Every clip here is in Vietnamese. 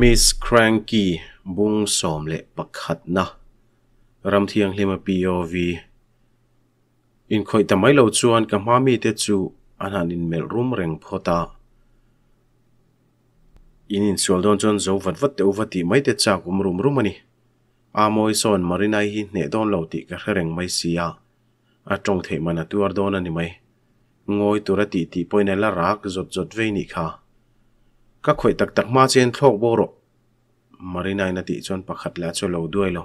มิสแครงกี้บุ้งสอมเละประคัดนะรำเทียงเลมาปีอวีอินคอยแต่ไม่เลาชวนกับมามีเตจูอันนั้นอินเมลรุมเร่งพอตาอินอินสวลดอนจนเจ้าวัดวัดเตอวัดที่ไม่เตจากุมรุมรุมนี่อาโมยสอนมารินายฮินเนดอนเลาติกับเร่งไม่เสียอาจงเทมันตัวดอนนี่ไหมงอยตัวตีตีปอยในละรักจดจดเวนิค่ะก็ข่อยตักตักมาเจนทอกบรมารีนายนาติจนประคัดและจนเราด้วยล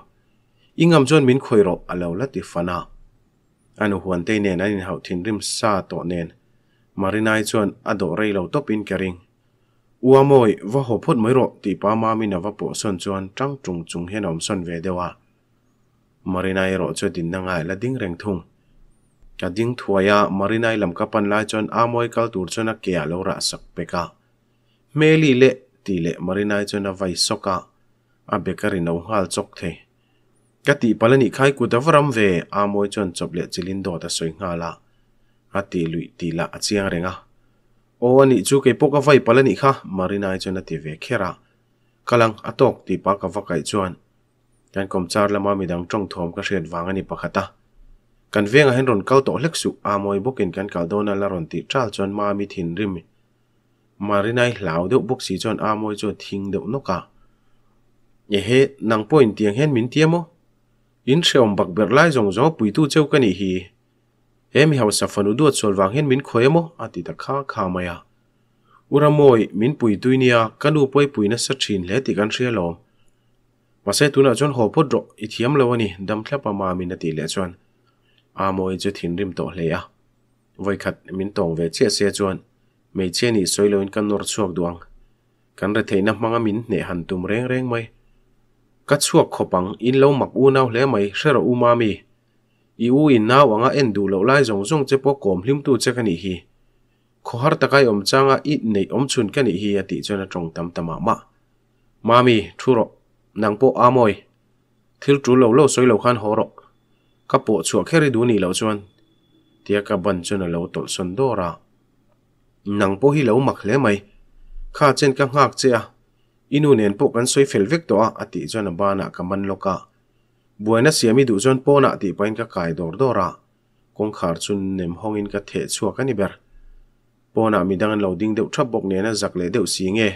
อิงามจนมินข่อยรบอเลวละติฟนาอันหวนเตเนนันเฮาทินริมซาตเนน มารีนายจนอดอไรเราตบอินกริงอัวมอยวะหพดไม่รอติปามามินาวะปอสนจวนจังจุงจุงเฮนอมสนเวเดวามารีนายรอจดินนางายละดิ้งเร่งทุงจะดิ้งทวยามารีนายลำกะปันลายจนอามอยกัลตูรจนักเกียเลวระสักเปกา meli le ti le marinai chona vai soka a bekari no hal chok the kati palani khai ku davaram ve a moi chon chop le chilin do ta soi nga la a ti lui ti la a chiang renga o ani chu ke poka vai palani kha marinai chona ti ve khera kalang atok ti pa ka vakai chuan kan komchar lama midang trong thom ka hret wangani pakhata kan venga hen ron kal to hlek su a moi bokin kan kal dona la ron ti tral chon anh mi thin rim marinai lau deuh book si chuan a mawi chu thing deuh nawka ye he nang point tiang hen min tiamo in hreom bạc ber lai zong zong puitu cheu kani hi hemi hau safanu duat solwang hen min khoemo ati ta à, kha maya uramoi min pui tuinia kanu poi puina sa thin le ti kan thria lo mase tuna chon ho pot ro i thiam lo ani dam thla pa ma min ati le chon amoi chu thin rim to hle à, voi khat min tong về che xe chuan hmeichhia nih căn nốt nawr chhuak căn kan re nắp măng mìn hneh hàn tum reng reng Cắt ka chhuak khawpang in lâu mặc u nau lẽ mai hrera u mami i u in nau anga en du lâu lai zong zong chế bọc kom hlim tu che kani hi Khó khohar takai om changa it nei om chun kani hi cho ati chona tong tam tama ma mami thuro nang po amoi thil tru lâu lo soi lo khan horo bộ po chhuak kheri du ni lo chuan tia ka ban chuna lo tol son ra. nang po hi lo mak le mai kha chen ka ngak che a inu nen po kan soi fel vek to a ati chon a bana ka man loka buaina siami du chon po na ti pain ka kai dor dora kong khar chun nem hongin ka the chua ka ni ber po na mi dangan lo ding deuh thap bok ne na zak le deuh si nge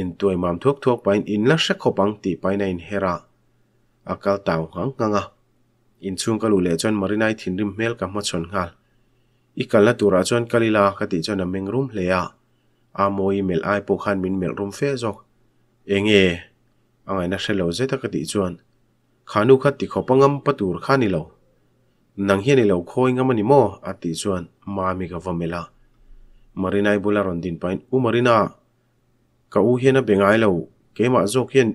in tuai mam thuak thuak pain in la sha khopang ti paina in hera akal taw ngang nga in chung ka lu le chon marinai thinrim mel ka ma chon ngal i kal tura chuan kalila khati chuan a meng rum hle a a mawi mel ai po khan min mel rum fe zok enge angai na hrelo zeta khati chuan khanu khat ti khopangam patur khani lo nang hian lo khoi ngam ani mo ati chuan ma mi ga vamela marinai bula ron din pain u marina ka u hian a bengai lo ke ma zok hian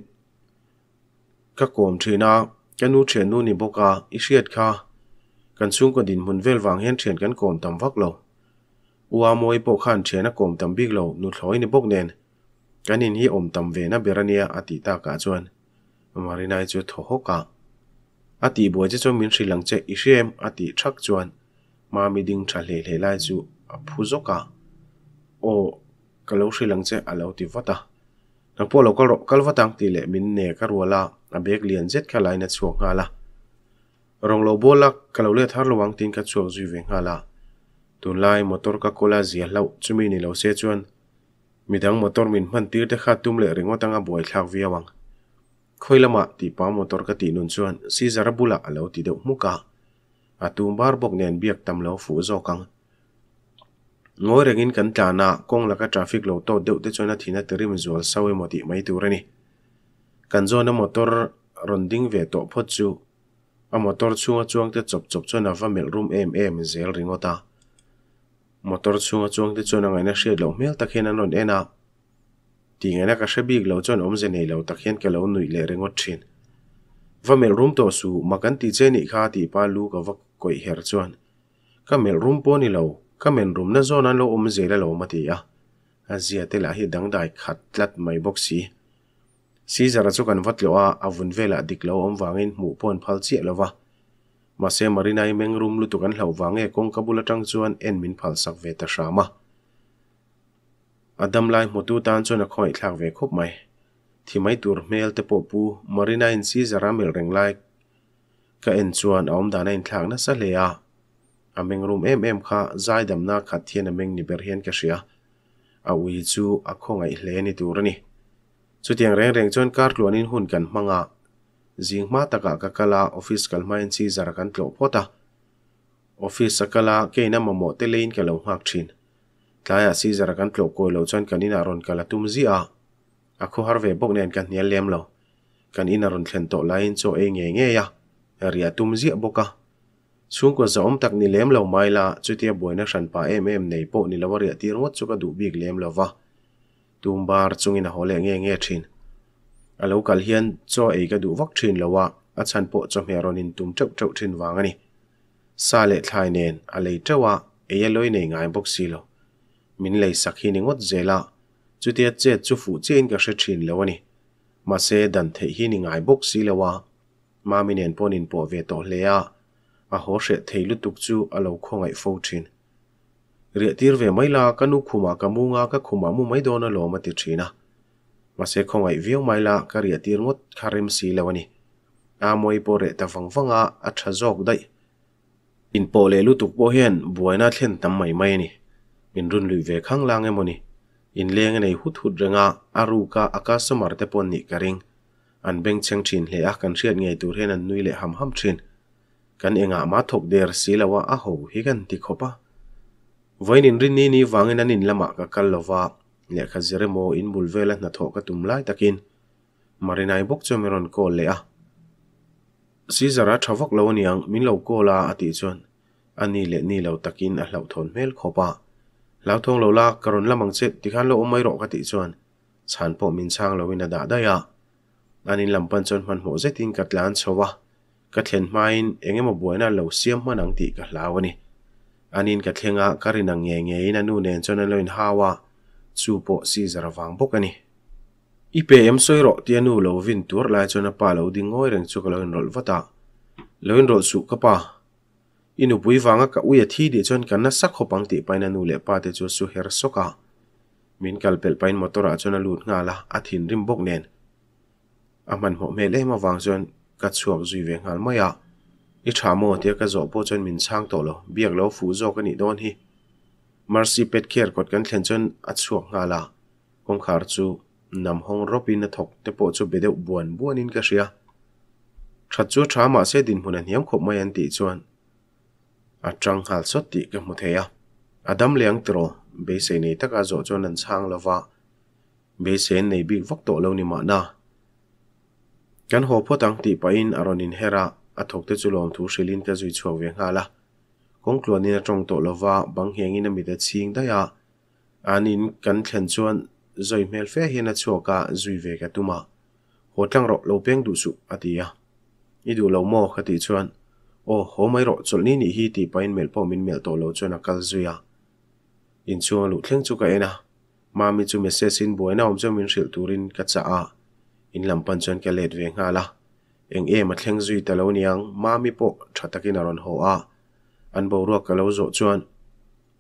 ka kom thina kanu nu ni boka i hriat kha กันซุงก็ดินมุนเวลวางเหียนเทียนกันโกมตำวักเราอัวมวยโปขันเทียนโกมตำบิกเรานุดลอยในบกเดนกันนินฮีอมตำเวนะเบรเนียอติตากาจวนมารินายจูทโถหกะอติบัวจะจมินสรีลังเจอิเชมอติชักจวนมามีดิงชาเลเลไลจุผู้จกะโอกะเลวสรีลังเจอเลวติวัตะนักพวกเราก็กลวัตังตีเลมินเนกรัวลาอเบกเลียนเจ็ดขลายนัดสวงงาละ rong lo bolak kalau le thar lo wang tin ka chuak zui ve nga la tun lai motor ka kola zia lo chumi ni lo se chuan midang motor min man tir te kha tum le ringo tanga boi thlak vi awang khoi lama ti pa motor ka ti nun chuan si zara bula alo ti deuh muka atum bar bok nen biak tam lo fu zo kang ngồi rừng in cẩn trả nạ con là các traffic lộ tổ đều tới cho nó thì nó tới rìm rồi sau ấy một tí mấy tuổi rồi nè cần do nó một đinh về tổ phốt chú a motor chunga chuang te chop chop chuan ava mel room em em zel ringo ta motor chunga chuang te chuan angai na hriat lo hmel tak hian an on ena ti ngai na ka hre bik lo chuan awmze nei lo tak hian ke lo nui le rengo thin va mel room to su makan ti che ni kha ti pa lu ka vak koi her chuan ka mel room po ni lo ka men room na zon an lo awmze la lo ma ti a a zia te la hi dangdai khat tlat mai boxi ซีจาร์สูกันวัดเลว่าอวุนเวลาดิกเลาอมวางเงินหมู่พ่อนพัลเซียเลวะมาเซมารินายเมงรุมลุตุกันเหล่าวังเงกงกบุลจังจวนเอ็นมินพัลสักเวตาชามาอดัมไลหมดูตานจวนคอยคลากเวคบไหมที่ไม่ตัวเมลเตปปูมารินายซีจาร์เมลเริงไลก็เอ็นจวนอมดานเอ็นคลากนัสเลียอเมงรุมเอ็มเอ็มข้าใจดัมนาขัดเทียนเมงนิเบรียนเกเชียอาวุยจูอาคงไอเลนิตัวนี่ chutiang reng reng chuan kar tluanin hun kan hmanga zing hma taka ka kala office kalma in chi zar kan tlo phota office sakala keina mamo te lein ka lo hak thin tlaya si zar kan tlo ko lo chuan kanina ron kala tum zi a akho har ve bok nen kan nial lem lo kan ina ron thlen to lain cho e nge nge ya ria tum zi boka xuống của giống tặc ni lem lầu mai là chú tia buổi nó pa em em này bộ ni lầu ria tiếng ngót chú cả đủ biệt lem lầu vào tumbar chungin a hawle nge nge thin a lo kal hian chaw ei ka du vak thin lowa a chan po chaw hme ronin tum teuh teuh thin wang ani sa le thlai nen a lei tawa ei loi nei ngai bok si lo min lei sakhi ni ngot zela chutia che chu fu chen ka hre thin lo ani ma se dan the hi ni ngai bok si lowa ma minen ponin po ve to à, a a ho hre thei lutuk chu a lo khongai phô thin เรียตีรเวไม่ลากันุขุมากมุงาก็ขุมามุไม่โดนลอมติชีนะมาเสกคงไอวิวไม่ลาก็เรียตีรมดคาริมสีเลวันนี้ อาโมยโปเรตฟังฟังอาอัจฉชจอกได้อินโปเลลุตุกโปเฮนบวยนาเช่นตั้มไม่ไม่นี่อินรุนลุยเวข้างล่างเอมนี่อินเลี้ยงในหุดหุดเรงาอารูกาอากาศสมารเตปนนิกริงอันเบงเชียงชินเลอกันเชียดไงตัวเรนันนุยเล่หำหำชินกันเองอามาถกเดรสีเลวะอาหูฮิกันติคบะ vainin rin ni ni wangin an inlama ka kal lova lekha zeremo in bulvela na tho ka lai takin marinai bok chomeron ko le a sizara thavok lo niang min lo ko la ati chon ani le ni lo takin a hlau thon mel khopa lao thong lo la karon lamang chet tikhan lo omai ro ka ti chon chan po min chang lo wina da da ya anin lampan chon man ho zetin katlan chowa ka thlen main engemaw buaina lo siam manang ti ka hlawani อันนี้ก็เทงาการนังเงยเงยนั่นนู่นเองจนนั่นเลยฮาวะซูปซีซาร์ฟังพวันนี้อีเพย์มซอยรอเทียนู่เรวินทัวร์ไล่จนน่ะปาเราดิ้งงอเร่งชกเราอรอลฟ้าตาเราอินรอลสุกป้อินุปุยฟังก็อุยที่เดียวจนกันนั้นสักขบังตีไปนั่นนู่นเล่ป้าเดียสุเฮร์สก้ามินกัลเปลไปนมอตระจนน่ะลุดงาละอัธินริมบกเนนอามันหมอเมล์มาฟังจนกัดสวบซุยเวงหันมาอยาก ít tha mo tia ka zo po chân mình sang tổ lo biếc lo fu zo cái nị don hi Mercy pet kher kot kan thlen chon a chuak nga la công khai chú nằm hong ropi na thok te chú bé bedeu buan buan in cái ria tha Chú tha mà se din hun an hiam khop mai an ti chuan a tang hal sot ti ka mu À adam liang tro bé be se nei taka zo chon an sang lova bé se nei bị vắt tổ lo ni mà na Căn hộ phố tăng ti pa in aron à in hera a thok te chu lom thu shilin ka zui chho ve nga la kong tluan in a tong to lova bang heng in a mi da ching da ya anin kan thlen chuan zoi mel fe hian a chuaka zui ve ka tuma ho tlang ro lo peng du su atia i du lo mo khati chuan o ho mai ro chol ni ni hi ti pain mel pom in mel to lo chuan a kal zuya in chuan lu thleng chu ka ena ma mi chu message in boina om chu min shil turin ka cha a in lampan chuan ka let ve nga la eng em a thleng zui ta lo niang mami pawh tha takin a rawn ho a an bo ruak ka lo zawh chuan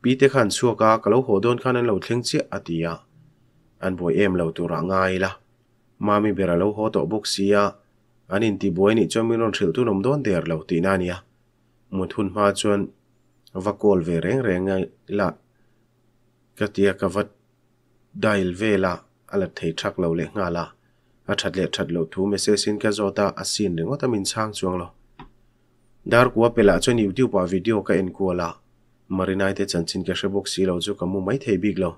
pite khan chuaka ka lo haw dawn khan an lo thleng chiah a ti a an bawi em lo turah ngai la mami bera lo haw tawh bawk si a an in ti buai nih chuan min rawn hriltu nawm dawn der lo tih na ni a mun hun hma chuan vakol ve reng reng la katia ka vat dail vela ala thei thak lo le nga la thật à. lệ a that le that lo thu message in ka xin a sin ringo tamin sang chuang lo dar kuwa pela chuan youtube pa video ka en kuala marinai te chanchin ka shebok si lo cho ka mu mai thei big lo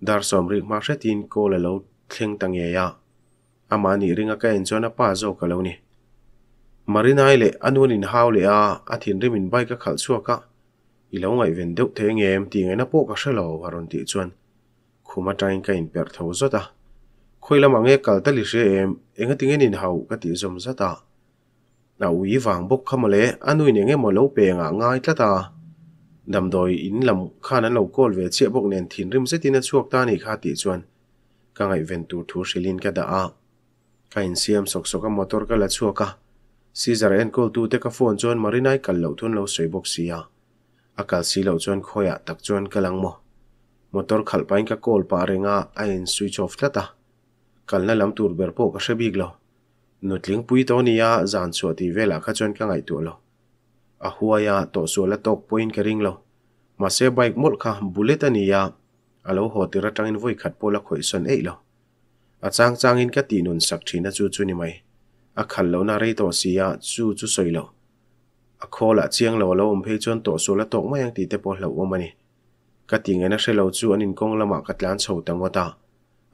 dar som ri ma sha tin ko la lo thleng tang ye ya ama ni ringa ka en chona pa zo ka lo ni marinai anh anun in hào lệ à, haw le a athin rimin bai ka khal chuwa ka ilo ngai ven deuh theng em ti ngai xe po ka shelo waron ti chuan khuma tain ka in per tho zota khôi làm nghe cả ta lịch sử em em cái tiếng nhìn hậu cái tiếng zoom ra ta là ủy vàng bốc không lệ lẽ anh nuôi cái mà lâu bè ngã ngay ta ta đầm đồi in làm khả năng lâu col về chia bốc nền thiên rim sẽ tin chuộc ta này khá tỷ chuan cái ngày ven tu thu sĩ linh cái đã cái anh xem sọc sọc cái motor cái lát chuộc à. cả Caesar en col tu te cái phone mà chuan marinai kal lo thun lo soi bok sia akal si lo chuan khoya tak cái lăng mo motor khalpain ka cái pa renga a anh switch off ta ta kalna lam tur ber po ka shabik lo nutling pui to niya zan so ti vela kha chon ka ngai tu lo a huwa ya to so la tok point ka ring lo ma se bike mol kha bullet ania alo ho ti ra in voi khat pola khoi son ei lo a chang chang in ka ti nun sak thina chu chu ni mai a khal lo na rei to sia chu chu soi lo a khola ah chiang lo lo um phe chon to so la tok ma yang ti te po lo omani ka ti ngena she lo chu anin kong lama katlan chho tangota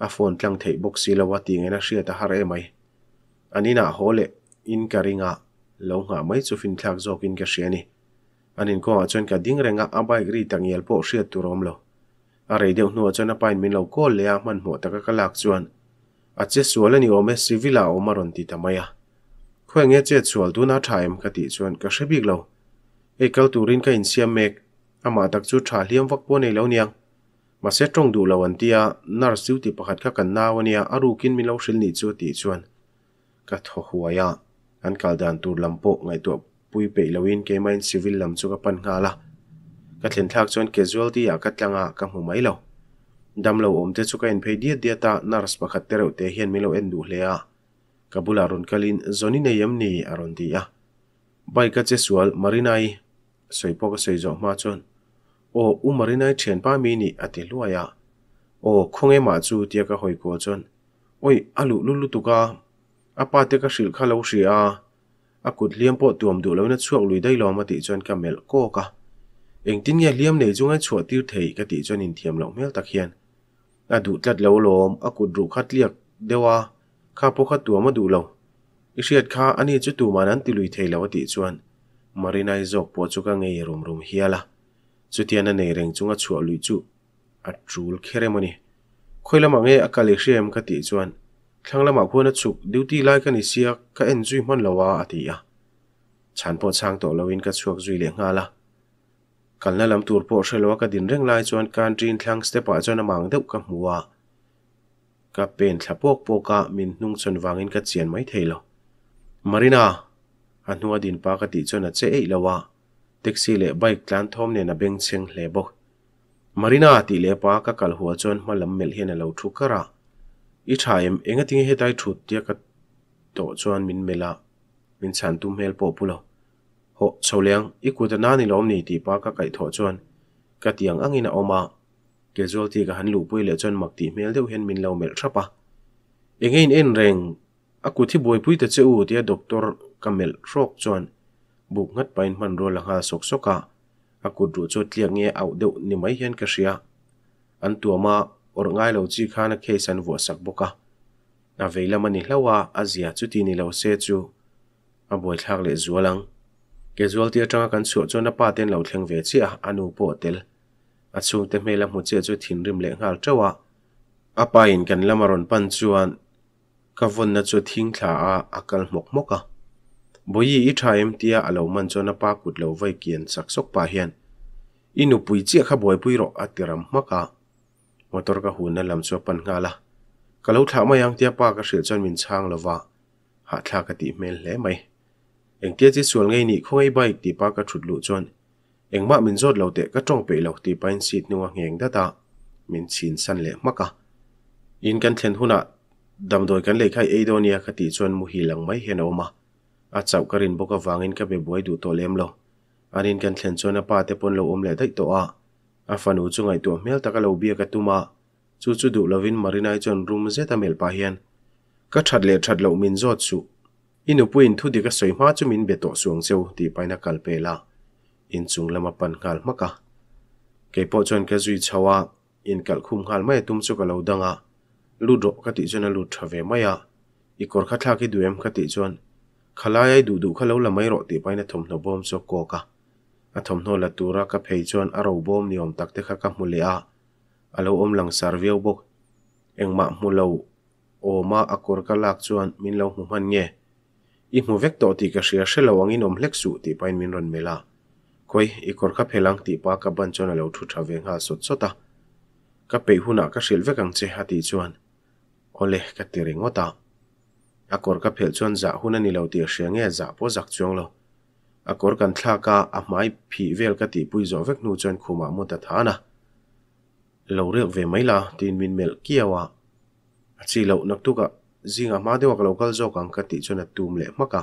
อาฟอนตลังเทบกซีลาวตีเงินะเสียตาฮาร์เอไหมอันนี้น่าโหเลอินการิงะลงหาไม่จูฟินทักจอกินกเสียนี่อันนี้ก็อาจจะย์กดิ้งเรงะอับายกรีตังเยลโปเสียตุรอมโลอะไรเดียวหนูอาจารย์ไปมินเราก็เลียมันหัวตะกะกลักจวน อาจจะส่วนนี้โอเมสิวิลาโอมารอนติตามายะควงเงี้ยเจ็ดสวนดูน่าทายมกติจวนกเสบิกเราเอกลตูรินก็อินเซียเมกอามาตักจูชาเลียมวักปนในแล้วเนียง mase tawng duh lo an tia nurse chu ti pakhat kha kan nau ania a rukin milo hril nih chu ti chuan ka thaw huaia an kal dan tur lam pawh ngai tuah pui pe loin ke main civil lam chu ka pan nga la ka thlen thak chuan casualty a ka tlanga ka hmu mai lo dam lo om te chu ka in phei dia dia ta nurse pakhat te reuh te hian milo en du hle a kabula ron kalin zoni ne yam ni aron ti a bike ka che sual marinai soipo ka soizo ma chuan โอ้อุ้มารนัยเชียนป้ามีนี่อติลัวยะโอ้คงเอ๋มาจูเตี่ก็หอยกัวจนโอ้ยอาลุลุลุตุกาอปาเตก็สิลข้าเลวเสียอาคุดเลี้ยมปวดตัวมดูแล้วนัดช่วยลุยได้ลองมาติดจนกับเมลก็กะเอ็งติ้งี้ยเลี้ยมในจงไอ้ช่วยติวเทยกติจนอินเทียมลองเมลตะเคียนอาดูจัดเลวลมอาคุดรูคัดเลียกเดี๋ยวว่าข้าพกคัดตัวมาดูลราอิเชียดข้าอันนี้จะตัวมานั่นติลุยเทยแล้วติดจนมารินายจบปวดจุกังเงยรุมรุมเฮียละจุดที่นั่นเองเร่งจุงอ่ชัวลุยจุอัดรูลเคเรมันีคุอยละมังเออากาลิเซียมกติจวนทั้งละมาพูนั้นุกดิวตีไลกันอิเสียก็เอ็นจุยมันละว่าอติอ่ะฉันพอช่างตัวละวินก็ชัวจุยเลี้ยงอาละกันละลำตัวพอเชลวากัดินเร่งไลจวนการจีนทั้งสเตปอาจวนมังเด็กกับหัวก็เป็นทับพวกโปกะมินนุ่งชนวางินกัดเซียนไม่เทลมารินาอันหัวดินปากติจวนอ่ะเจิละว่า taxi le bike tlan thom ne na beng cheng hle bo marina ti le pa ka kal hual chon ma lam mel hian lo thu kara i thaim enga ting he tai thut tia ka to chuan min mela min chan tum hel po pulo ho choleng ikutana ni lom ni ti pa ka kai tho chuan ka tiang angin oma kezol ti ka han lu pui le chon mak ti mel deuh hen min lo mel thapa engein en reng aku thi boi pui te cheu tia doctor kamel rok chuan buk ngat pain man ro la nga sok soka akut ru chu tliang nge au deuh ni mai hian ka hria an tuama or ngai lo chi khana khe san vo sak boka a veilama ni hlawa azia chu ti ni lo se chu a boi thlak le zualang casual tia tanga à kan chu chu na pa ten lo thleng ve chi a à, anu à po tel a chung te hmela mu che chu thin rim le ngal tawa a pa in kan lamaron pan chuan ka von na chu thing thla a akal mok moka บอยีอีชายมตียอลาวมันจนปากุดเลวไวเกียนสักสกปะเฮียนอินุปุยเจียขบวยปุยรออัติรัมมากะมอตอร์กะหูนั่นลำชัวปันงาละกะลูวถามมายังเตียปากระเสือจนมินช่างละวะหาทากติเมลเล่ไหมเอ็งเตียจีส่วนไงนี่คงไอใบตีปากระฉุดหลุจนเอ็งมะมินจดเรวเตะก็จ้องไปเรวตีไปสีนัวเหงงดาตามินชินสันเล่มากะอินกันเทนหุน่ะดำโดยกันเลยใครไอโดเนียคติวนมุฮีหลังไม่เห็นออกมา a chau karin boka wangin ka be buai du to lem lo anin kan thlen chona pa te pon lo om le dai to a a fanu chu ngai to mel taka lo bia ka tuma chu chu du lovin marinai chon room zeta mel pa hian ka that le that lo min zot chu inu puin thu di ka soi ma chu min be to suang cheu ti paina kal pe la in chung lama pan kal maka ke po chon ka zui chawa in kal khum hal mai tum chu ka lo a, lu do ka ti chona lu thave maya ikor khatla ki duem ka ti chon ขาลายดูดูขาแล้วละไม่รอตีไปนะทมนบอมสกอกะอะทมโนละตัวรักเพยจวนอารมบอมนิยมตักเตะกับมุเลอาอะลอมหลังสารเวิยวบกเอ็งมามุเลาโอมาอักรกลักจวนมินเลาหุมันเงยอีมูเวกต่อตีกเสียเชลวังอินอมเล็กสูตีไปมินรอนเมลาคอยอีกรกับเพลังตีปากับบันจวนะลาทุทเวงหาสดสดตากับไปหุนักเสียเวกังเจฮัติจวนโอเลกติเรงวตา a kawr ka phel chuan zah hun ani lo tih hriang nge zah pawh zak chuang lo a kawr kan thlaka a hmai phih vel ka tih pui zawh vek nu chuan khumah mut a thana lo riak ve maila tin min mel kiawa a chi lo nak tuka zinga ma deuh lo kal zawk ang ka tih chuan a tum le maka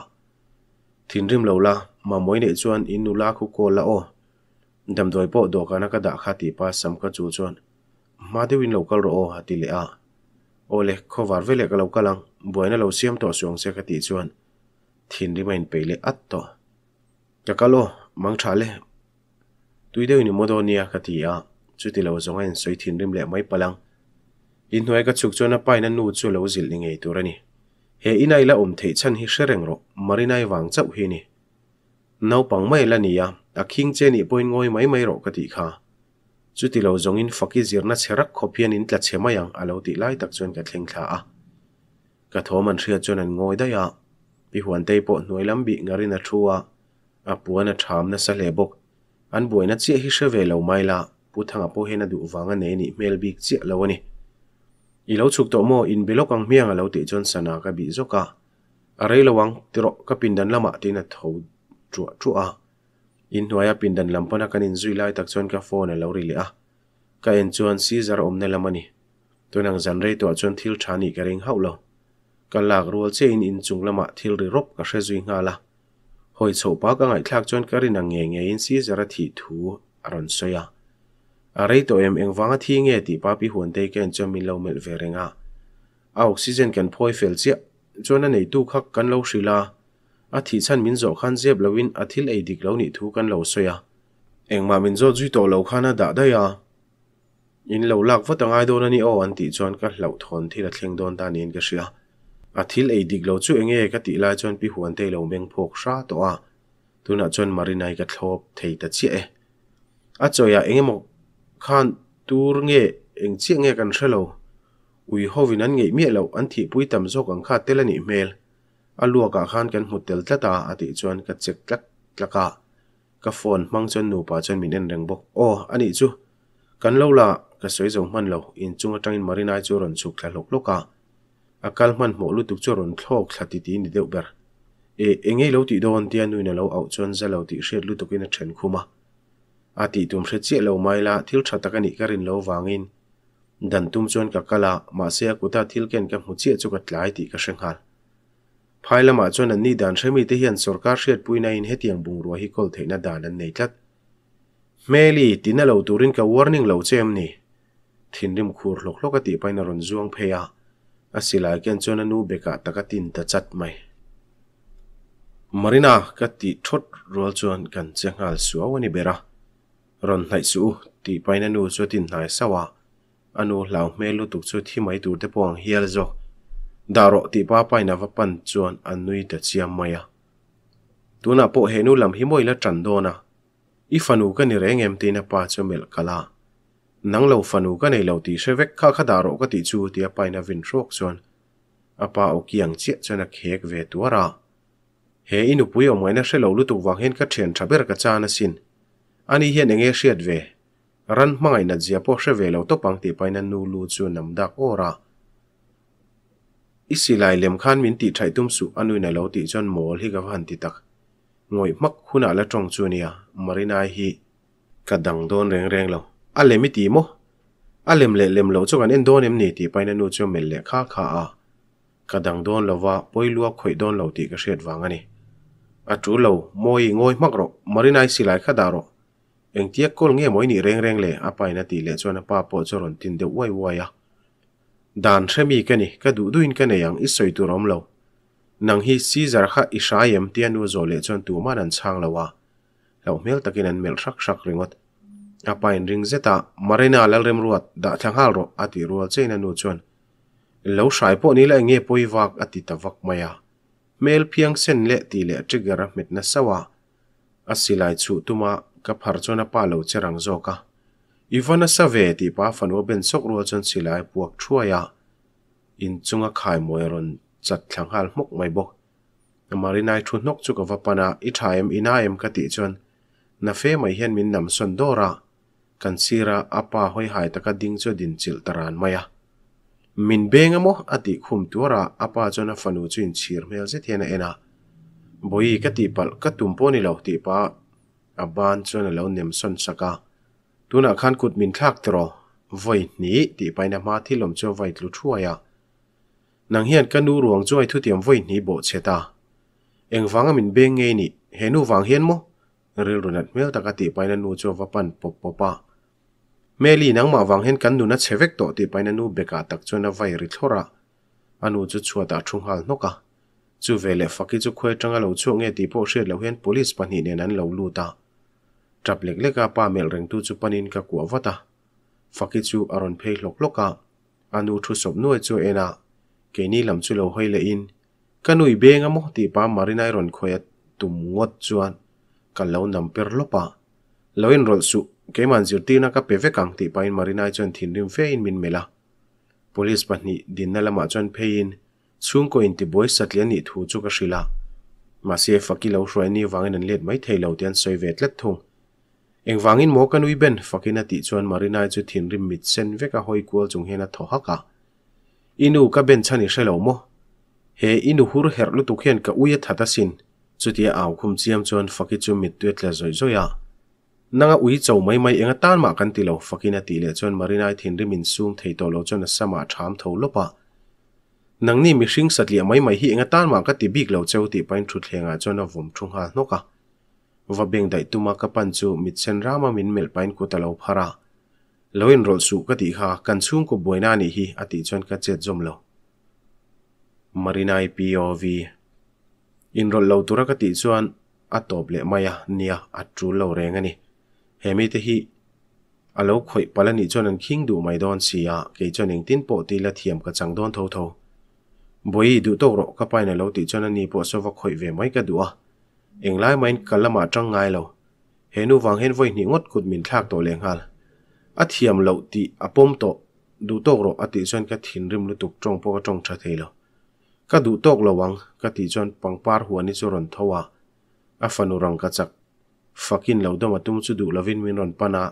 thin rim lo la ma moi nei chuan in nu la khu ko la o dam doi po do kana ka da kha ti pa sam ka chu chuan ma deuhin lo kal ro o hati le a ole khovar vele ka lo kalang xiêm buaina lo siam to suang se khati chuan thin rimain peile at to kakalo mang lệ tuy thale tuideu ni modonia khati a chuti lo zonga in soi thin rim le mai palang in cái hnuai ka chuk chuan a paina nu chu lo zil ni ngei turani he inai la um thei chan hi shereng mà marinai wang vàng chấp ni nau nấu bằng mấy là nia a à, kinh che ni poin ngôi mấy mấy ro ka ti kha chuti lo zongin faki zirna cherak khopian in tla chemayang alo ti lai tak chuan cái thleng kha à กะโทมันเชียจนอันงอยได้ยะปีหวนเตยปอหน่วยลำบีงารินาชัวอาปัวนาชามนาสเลบกอันบวยนัดเสียฮิเชเวลาไม่ละพุทธังอโปเฮนดูวังอันเนนี่เมลบิกเสียลาวนี่อีเลาชุกโตโมอินเบลกังเมียงเลาติจนสนากะบีจกะอะไรระวังติรกะปินดันละมาตินัดทูจัวจัวอินหน่วยปินดันลำปนักันินซุยไลตักจนกะโฟนเลาริเลอะกะเอ็นจวนซีซาร์อมเนลามันี่ตัวนังจันเรตัวจนทิลชานีกะเริงเฮาเลา kan lak rual che in in chung lama thil ri rop ka hre zui nga la hoi chopa ka ngai thlak chon karin ang nghe nge in si zara thi thu aron à soya a à rei to em eng wanga thi nghe ti pa pi huan te ken cho min lo mel verenga a oxygen phôi phoi fel cho chona nei tu khak kan lo shila a thi chan min zo khan zeb lawin a thil ei dik lo ni thu kan lo soya engma mà zo zui to lo khana da da ya in lo lak vata ngai don ani o an ti chon lâu thôn thi là thleng don ta nin ka shia à thil ei đi lo chu nghe cái ti lai chuan pi huan te lo meng phok hra to a tuna chuan marinai thấy thlop thei à cho e a choya engemaw khan nghe anh eng nghe nge kan lâu, ui hovin an ngei mi lo an thi pui tam zok ang kha tel mail, mel a cả ah khan kan hotel ta ta, tlata ati chuan ka chek tlak cả, cái ah. phone mang chuan nu pa chuan min en bốc, ô anh ani chu kan lo la ka soi zo man lo in chunga tangin marinai chu ron chuk lục lok cả akal man mo lu tuk choron thlok thlati ti ni deuh ber e engei lo ti don tia nui na lo au chon za lo ti hret lu tukin a thren khuma a ti tum hret che lo mai la thil tha tak ani karin lo wangin dan tum chon ka kala ma se akuta thil ken ka mu che chu ka tlai ti ka shenghal phai lama chon an ni dan shremi te hian sarkar hret puina in hetiang bung ruwa hi kol theina dan an nei tlat meli tina lo turin ka warning lo chem ni thinrim khur hlok hlok ati paina ron zuang pheya asila kian chuan anu beka takatin ta chat mai marina ka ti thot rol chuan kan chengal suawani bera ron hnai su ti paina nu chu tin hnai sawa anu hlau me lu tuk chu thi mai tur te pawng hial zo daro ti pa paina va pan chuan anui ta chiam maya tuna po henu lam hi moila tran dona i fanu ka ni rengem te na pa chu mel kala nang lo fanu ka nei lo ti se vek kha kha daro ka ti chu tia paina vin throk chuan apa o kiang che chuan a khek ve tuara he inu pui o moina se lo lu tu wang hen ka then thaber ka chana sin ani hian enge siat ve ran mangai na zia po se ve lo to pang ti paina nu lu chu nam dak ora isilai lem khan min ti thai tum su anui na lo ti chon mol hi ga han ti tak ngoi mak khuna la tong chu nia marina hi kadang don reng reng lo อันเลมิตีโมอันเลมเล่เลมเลวจงกันเอ็นโดนเอ็มนตีไปนั่นนู่นจงเมลเล่ข้าข้าอ่ะกระดังโดนเลว่าป่วยลวกข่อยโดนเลวตีกระเสียดวางอันนี้อาจูเลวมวยงอยมักรอมารินายสิไลข้าดารอเอ็งเทียกคนเงี้ยมวยนี่เร่งเร่งเลยอาไปนั่นตีเล่จวนนัป้าปอจรวนตินเดวไว้ไว้อ่ะด่านเชมีกันนี่ก็ดูดูอินกันเนี่ยยังอิสอยตัวรอมเลวนังฮีซีซาร์ข้าอิชายเอ็มเตียนูโจเล่จวนตัวมานันช่างเลว่าเลวเมลตะกินันเมลชักชักเริงอด apain ring zeta marina lalrem ruat da thanghal ro ati rual cheina nu chuan lo shai po ni la nge poi wak ati tawak maya mel phiang sen le ti le trigger mit na sawa asilai chu tuma ka phar chona pa lo cherang zoka ivana save ti pa fanu ben sok rual chon silai puak thuaya in chunga khai moiron chat thanghal mok mai bok marinai thu nok chu ka vapana ithaim inaim ka ti chon na fe mai hian min nam son dora kan sira apa hoi hai taka ding cho din chil taran maya min benga mo ati khum tuara apa chona fanu chin chir mel se thena ena boi ka ti pal ka tumpo ni lo ti pa aban chona lo nem son saka tuna khan kut min thak tro voi ni ti paina ma thi lom cho vai tlu thuaya nang hian ka nu ruang choi thu tiam voi ni bo cheta eng wanga min beng nge ni henu wang hian mo ril runat mel taka ti paina nu cho vapan pop popa meli nang ma wang hen kan nu na chevek to ti paina nu beka tak chuna vai ri thora anu chu chuata thunghal noka chu vele faki chu khoi tanga lo chu nge ti po she lo hen police pani ne nan lo lu ta trap lek leka pa mel reng tu chu panin ka ku awata faki chu aron phei lok loka anu thu sop nu chu ena ke ni lam chu lo hoi le in kanui benga mo ti pa marinai ron khoya tum ngot chuan kan lo nam per lopa lo in rol su cái màn ke man nó na ka peve cẳng thì pain marina chon thin rim fe in min mela police bắt pahni din na lama chon phe in chung ko in ti sát liền nhị thu cái mà chu ka shila ma se faki lo roi ni wangin an let mai thailo tian soi vet let thung eng wangin mo kan ui ben fakina ti chon marina chu thin rim mít sen ve ka hoi kual chung hena hắc à inu bên chân nhị chani lâu mo he inu hứa hẹn lu tu khian ka uya thata sin chutia aw khum chiam chon faki mít mit là la zoi à nanga ui chau mai mai enga tan ma kan tilo fakina ti le chon marinai thin ri min sum thei to lo chon sama tham tho lopa nangni mi hring satlia mai mai hi enga tan ma ka ti bik lo cheu ti pain thu thlenga chon a vum thung ha noka va beng dai tuma ka pan chu mit chen rama min mel pain ku talo phara loin rol su ka ti kha kan chung ko boina ni hi ati chon ka chet jom lo marina pov in rol lo tura ka ti chuan atop le maya nia atru lo rengani เฮมิตฮิอาลูกข่อยปลานีจนันคิงดูไม่ดอนเสียเกยจนเองตินโปตีละเทียมกับจังดอนเท่าเท่บุยดูโตรก็ไปในเราติจนันนี่ปวดสวกข่อยเวไม่กระดัวเองไล่ไม่กะละมาจังไงเราเฮนูวังเฮนไว้หนีงดกุดมินทากตัวเลงฮัลอาเทียมเราติอปมโตดูโตรอติจนกระถินริมลุตุกจงพวกจงชะเทลก็ดูโตกระวังกติจนปังปาร์หัวนิจรนทว่าอฟนุรังกจักฟักินเหล่าดมาตุ้มสุดดุลวินมินรอนปานะ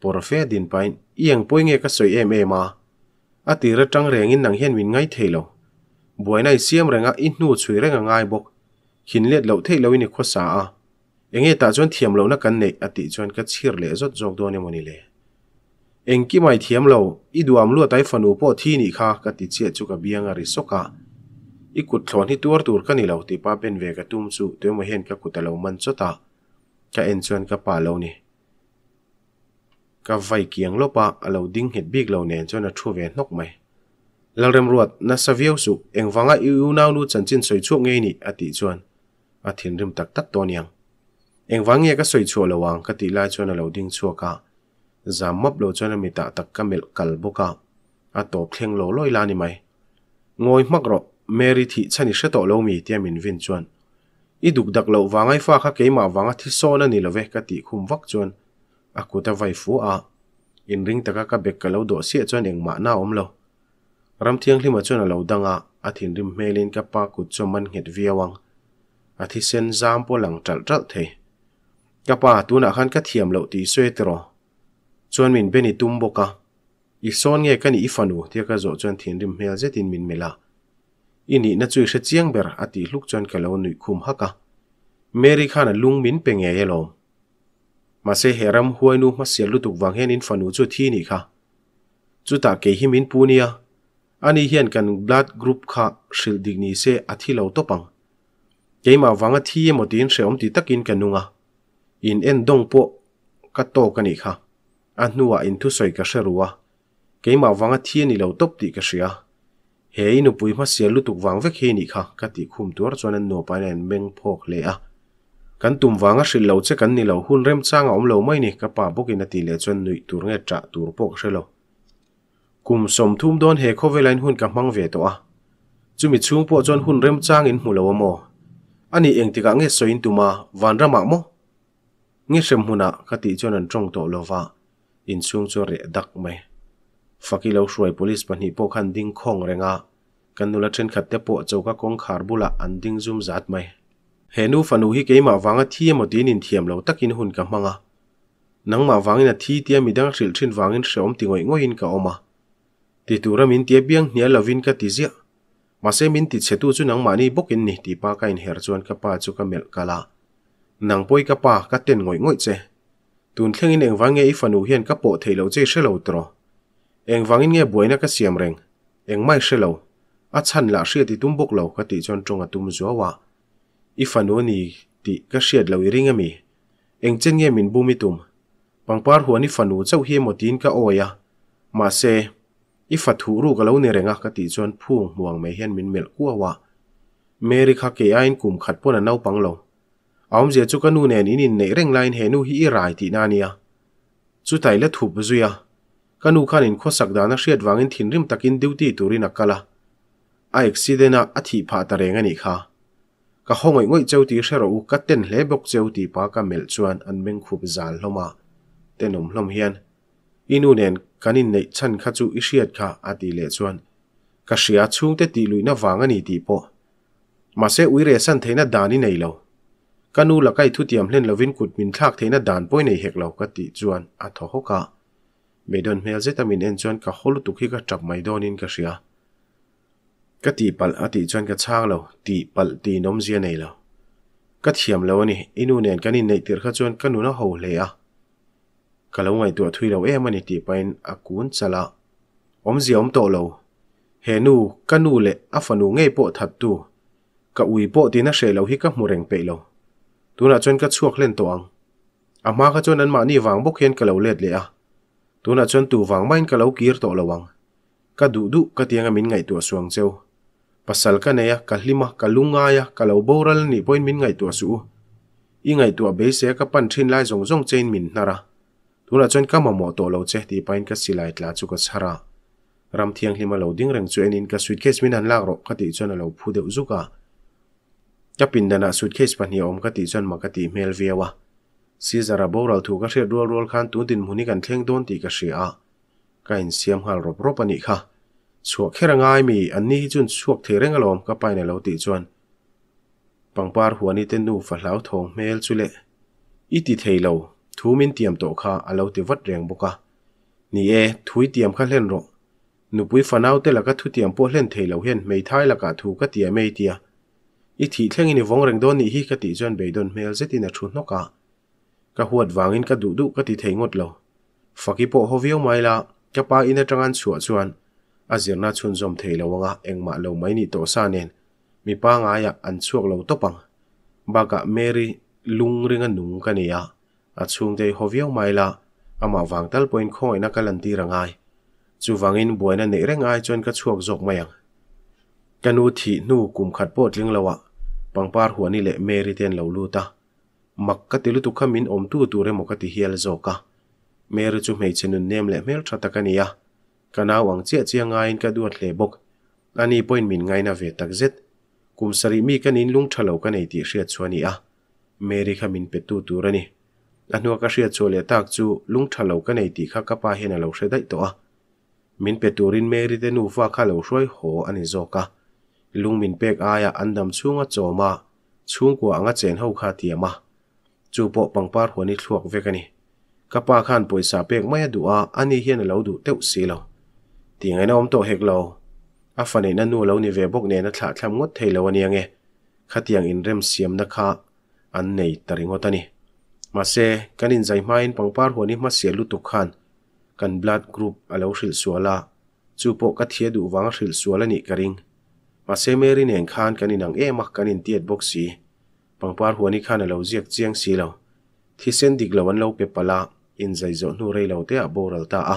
ปอร์เฟดินไปเอียงป่วยเงี้ยก็สวยเอ็มเอมาอาทิรย์จังเรียงอินนังเฮียนวินไงเทโลบวยในเสียมแรงอ่อินนูดสวยเรงง่ายบกหินเลียดเหล่าเทโลวินิโคสาเองเงี้ยแต่ชวนเทียมเหล่านักเนกอาทิตย์ชวนกัดเชื่อเลยจดจอกดวงในมันนเลยเองกี่ไม่เทียมเหล่าอีดวามลว่ไต่ฝันอุปโภที่นิ่ค่กติดเชื้อจุกับเบียงอริสก้าอีกุดถอนที่ตัวตัวกันเหล่าที่ป้าเป็นเวกตุ้มสุดเดี๋ยวมาเห็นกับกุตเหล่ามันสุดตา ka en chuan ka pa lo ni ka vai kiang lopa alo ding het bik lo nen chuan a thu ve nok mai lalrem ruat na saviau su engwanga iu nau nu chanchin soi chu nge ni ati chuan a thin rim tak tak to niang engwangia ka soi chu lo wang ka ti la chuan alo ding chu ka zamap lo chuan mi ta tak ka mel kal boka a top thleng lo loi la ni mai ngoi makro meri thi chani hre to lo mi tiamin vin chuan i duk dak lo wangai fa kha vang wanga thi son ani love ka ti khum wak chuan akuta vai fu a in ring taka ka bek ka lo do se chuan engma na om lo ram thiang hlima chuan a lo danga a thin rim hmelin ka pa ku choman het viawang a thi sen zam po lang tal tal the ka pa tu na khan ka thiam lo ti se tro chuan min beni tum boka i son nge kani i fanu tia ka zo chuan thin rim hmel zetin min mela อินีนัจุยเสจียงเบร์อติลูกจนเกลวนุยคุมฮักะเมริกานลุงมินเป็นไงเอลอมมาเสเฮรัมฮวยนูมาเสียลุตุกวางเฮนินฟานูจุที่นี่ค่ะจุดตาเกยหิมินปูเนียอันนี้เฮียนกันบลัดกรุ๊ปค่ะสิลดิเนเซอธิเราวตปังเกยมาวางอาธิยมดินเสอมติดตะกินกันนุ่งะอินเอ็นดงโปกัตโตกันอีค่ะอันนัว่าอินทุสัยกัสรัวเกยมาวางอาทิยนี่เราตบติกัสเซียเฮียนุปุยมาเสียลุตุกวังเวกเฮนิค่ะกติคุมตัวจวนนโนไปแนนเมงพกเลยอ่ะกันตุมวังอสิเหลาเชกันนี่เหลาหุ่นเริ่มจ้างอมเลาไม่นี่กระป่าบุกินตีเลจวนนุยตัวเงจ่าตัวพกเชลกลุมสมทุ่มโดนเฮคเวลันหุ่นกำมังเวตัวจุมิช่วงปวดจนหุ่นเริ่มจ้างอินหัวเลวโมอันนี้เองติกะเงี้ยสวยตัวมาวันระมักโมเงี้สมหุ่นอ่ะกติจวนนั่งตงโตเลว่าอินช่วงจวนเรดักไหม phát fakilo hruai police bắt pahnih pawh khan ding khawng renga kan nula then khat te pawh choka kawng khar bula an ding zum zat mai henu fanu hi keima wanga thi emotin in thiam lo takin hun ka hmanga nangma wangin a thi tia midang hril thin wangin hreom ti ngoi ngoi in ka oma ti turamin tia biang hnia lovin ka ti zia mase min ti chetu chu nangma ni bokin ni ti pa ka in her chuan ka pa chu ka mel kala nang poi ka ngồi ka ten ngoi ngoi che tun thlengin engwange i cái bộ ka lâu chơi che lâu tro eng wangin nge buaina ka siam reng eng mai shelo a chan la hria ti tumbuk lo ka ti chon chonga tum zuawa i fanu ni ti ka hriat lo i ringa mi eng chen nge min bumi tum pangpar huani fanu chau hi motin ka oya ma se i fathu ru ka lo ni renga ka ti chon phung muang mai hian min mel kuawa meri kha ke ain kum khat pona nau pang lo aum je chu ka nu ne ni nin nei reng lain he nu hi i rai ti na nia chu tai la thup zuya กันูขันินโคสักดานักเชียดวางินทิ่นริมตะกินดิวตีตูรินักกะละไอ้อ็กซิเดนาอธิพาตเรงันอีกฮะก็ห้องไอ้งวยเจ้าตีเชารูกัดเต้นเล็บบกเจ้าตีปากะเมลชวนอันเบ่งขบจานลมาเต้นุ่มลมเฮียนอินูเนนกันินในชั้นขจูอิเชียดข่ะอาตีเลชวนก็เสียช่วงเตตีลุยนวางันอีตีปะมาเสวีเรสันเทนัดดานินในเรากานูลกไกทุเตียมเล่นลวินกุดมินทากเทนัดดานป่วยในเหกเหรากติจวนอัทโฮกา đơn meidon hmel zetamin en chuan ka holu tukhi ka tap mai donin ka hria ka ti pal ati chuan ka chang lo ti pal ti nom zia nei lo ka thiam lo anh inu nen cái này nei tir kha chuan kanu na ho hle a ka lo ngai tu thui lo em ani ti pain akun chala ông zia ông to lo he nu nu lệ, kanu le nu ngei bộ thật tu ka ui po ti na hre lo hi ka hmureng pe lo tuna chuan ka chuak lên to ang má kha chuan anh ma ni vàng bốc hian ka lo lệ lệ à tuna chon tu wang main ka lo kir to lawang ka du du ka tianga min ngai tu suang cheu pasal ka neya ka hlima ka lunga ya ka lo boral ni point min ngai tu su i ngai tu be se ka pan thin lai zong zong chain min nara tuna chon ka mamo to lo che ti pain ka silai tla chu ka chara ram thiang hlima lo ding reng chu enin ka suitcase min an lak ro ka ti chon lo phu deuh zuka ka pindana suitcase pan hi om ka ti chon ma ka ti mel viawa Caesar a boral thu ka thret rual rual khan tu din muni kan thleng don ti ka hria ka in siam hal rop rop ani kha chuak kherangai mi anni hi chun chuak thereng alom ka pai na lo ti chuan pangpar huani te nu fahlau thong mel chule i ti theilo thumin tiam to kha alo ti vat reng boka ni e thui tiam kha hlen ro nupui fanau te laka thu tiam po hlen theilo hian mei thai laka thu ka tia mei tia i thi thlengin i vong reng don ni hi ka ti chuan beidon mel zetina thu hnoka ก็หัวดวางินก็ดุดุก็ติเทงดเลยฟักอีโปฮวิโอไม่ละก็ปาอินจะงานสวดชวนอาเจนาชวนจอมเทลวงะเองมาเลวไม่นิโตซานเองมีป้าง่ายักอันชวกเลวตบปังบากะเมรีลุงเริงนุ่งกันเนียอาชุงใจฮวิโอไม่ละอามาวางตัลงปอยข้อยนักการันตีรังไงจู่วางินบวยนั่นเนรังไงจนก็ชวกจกไม่ยังกันุทีนู่กลุ่มขัดโปดเรื่องเรวะปังปาหัวนี่แหละเมริเทนเราลูตามักกติลุตุขมินอมตู้ตัวเรมกติเฮลโจกะเมรจุไม่ชนุนเนมแลเมรชตะกันียกนาวังเชียเจียงไงกันดูอัดเลบก อันนี้ปอยมินไงนะเวทักเจ็ดกุมสริมีกันินลุงทลเลกันในที่เชียชวนียเมริขมินเปตู้ตัวเรนีอนุกัเชียชวนเลตักจูลุงทลเลกันในที่ข้ากับพายเห็นเลวเสด็จตัวมินเปตูรินเมริเดนูฟ้าข้าเราช่วยโหอันนี้โจกะลุงมินเปกอายอันดัมช่วงจอมาช่วงกว่าอังเจนเฮาคาเทียมา chu po pangpar huani thluak vekani kapa khan poisa pek mai duwa ani hian lo du teu si lo ti ngai na om to hek lo a fane na nu lo ni ve bok ne na thla thlam ngot thei lo ani ange khatiang in rem siam na kha an nei taringotani mase kanin zai main pangpar huani ma se lutu khan kan blood group alo hril suala chu po ka thia du wang hril suala ni karing mase meri neng khan kanin ang e mak kanin tiet boxi pangpar huani khana lo ziak chiang si lo thi sen dik lo an lo pe pala in zai zo nu rei lo te a boral ta a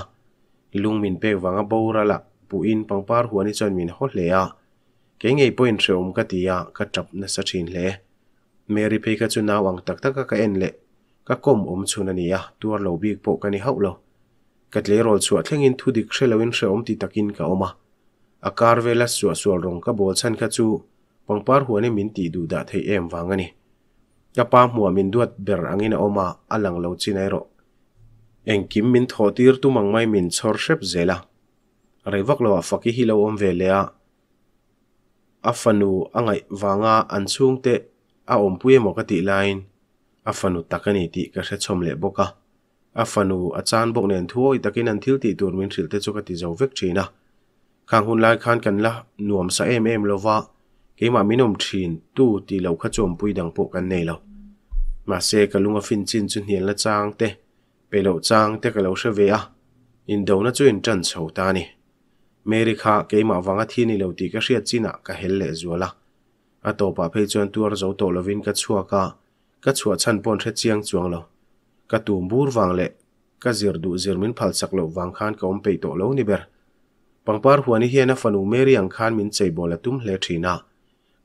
lung min pe wanga borala pu in pangpar huani chon min ho le a ke ngei po in threum ka ti a ka tap na sa thin le mary pe ka chu na wang tak tak ka en le ka kom om chuna ni a tur lo bik po ka ni hau lo ka tle rol chu athlengin thu dik thre lo in threum ti takin ka oma akar vela suwa sual rong ka bol chan ka chu pangpar huani min ti du da thei em wanga ni Kapa mua min duat ber oma alang lo chinero. Eng kim min thotir tu mang mai min chor zela. Revak lo afaki hi lo om velea. Afanu angai vanga ansung te a ompuye mo kati Afanu takani ti le boka. Afanu achan bok thuoi takin an thil ti tur min thil te chu kati zo vek china. sa em em lo wa. Kema minom thin tu ti lo kha chom dang po kan nei มาเซกลุงฟินจินจุนเหียนละจางเตเปโลจางเตกะเลเสวอยอินโดนะจุนจันโชตานีเมริกาเกมาวังอทีนี่เลตีก็เสียจีนะก็เฮลเลจัวละอตโตปาเพจวนตัวโจโตลวินก็ชัวกากะชัวชันปอนเชเจียงจวงละ ก็ตูมบูรวังเลกะจิรดูจิรมินพัลสักเลวังคานก็อมไปโตเลน่เบรปังปาร์หัวนี่เฮียนะฟันูเมริยังคานมินใจบอลตุมเลทีนา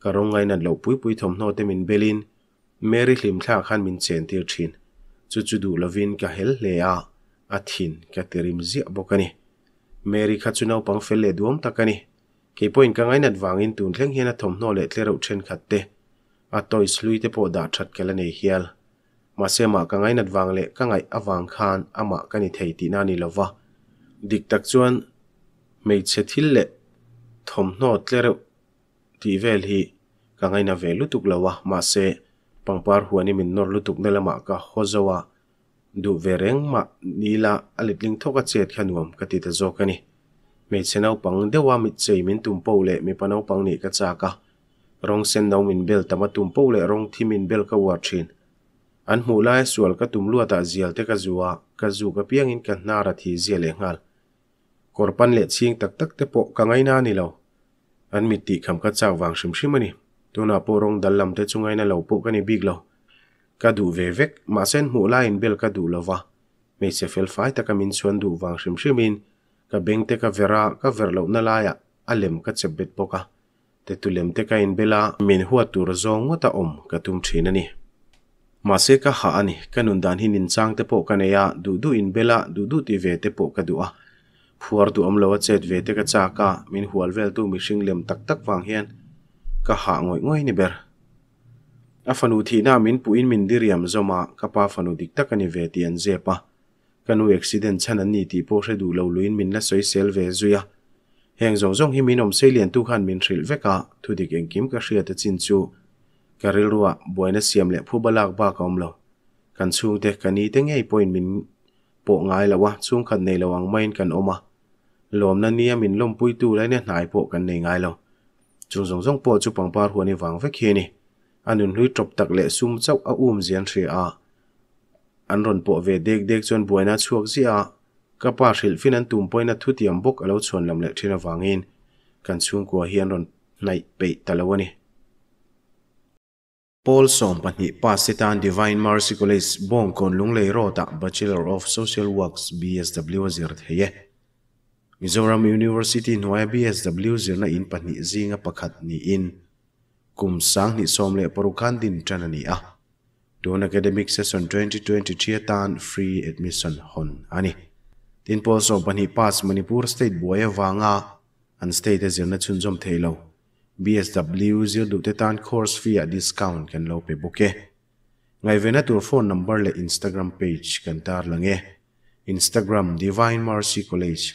กะรงไงนั่นเลปุยปุยทมโนเตมินเบลิน Mary hlim thla khan min chen tir thin chu chu du lovin ka hel le a a thin ka tirim zia bokani Mary kha chu naupang fel le duam takani ke point ka ngainat wangin tun thleng hian a thomhno le tlero then khat te a toy slui te po da that kala nei hial ma se ma ka ngainat wang le ka ngai awang khan ama kani thei ti na ni lova dik tak chuan mei che thil le thomhno tlero ti vel hi ka ngaina ve lutuk lawa ma se pangpar huanin min nawr lutukna lamah ka hawazawa duhve rengmah nila a letling thawk a chet kha nuam ka tita zawk ani hmeichhe naupang deuha mitcheimin tumpo leh mipa naupang nih ka chaka rawng sen nomin bel tama tumpo leh rawng thimin bel ka uar thin an hmuh lai sual ka tum luata zial te ka zuwa ka zu ka piangin ka hnar a thi zia le ngal korpan leh ching tak tak te pawh ka ngaina ni lo an mi tih kham ka chak wang hrim hrim ani tuna porong dalam te chungai na lo cái kani big lo ka du về vek ma sen mu la in bel ka du lova mấy se fel fai ta kamin suan du wang shim shimin ka beng te ka vera ka verlo na la ya alem ka chebet poka te tulem te ka in bela min huwa tur zong wa ta om ka tum thina ni ma se ka ha ani kanun đan hin in chang te po cái ne ya du du in bela du du tivi ve te po ka du a phuar tu om lo wa chet ve te ka cha ka min hual vel tu mi sinh lem tak tak wang hiền ka ha ngoi ngoi ni ber a fanu thi na min puin min diriam zoma ka pa fanu dik tak ani ve ti an zepa kanu accident chan an ni ti po re du lo luin min la soi sel ve zuya heng zong zong hi min om sei lian tu khan min ril veka thu dik eng kim ka hria te chin chu ka ril ruwa boina siam le phu balak ba ka om lo kan chung te kani te ngei point min po ngai lawa chung khan nei lawang main kan oma lom na nia min lom pui tu lai ne hnai po kan nei ngai lo chúng chung zong zong po chu pangpar huani wang vek hi ni anun hlui top tak le sum chau a um zian thri a an ron po ve dek dek chon buaina chuak zi a kapa hril fin an tum poina thu tiam bok alo chon lam le thina wangin kan chung ko này ron nai pe talawani Paul Som Panhi Pasitan Divine Mercy College Bong Kon Lung Lei Rota Bachelor of Social Works BSW Zirt Heye Mizoram University in YBSW zirna in panhi zi nga pakat ni in. Kum sang ni somle parukan din trana ni ah. Doon academic session 2023 tan free admission hon ani. Tin po so panhi pas Manipur State buaya vanga an state e zirna chunjom thailo. BSW zir dute tan course fee a discount kan lo pe buke. Ngay vena tur phone number le Instagram page kan tar lang eh. Instagram Divine Mercy College.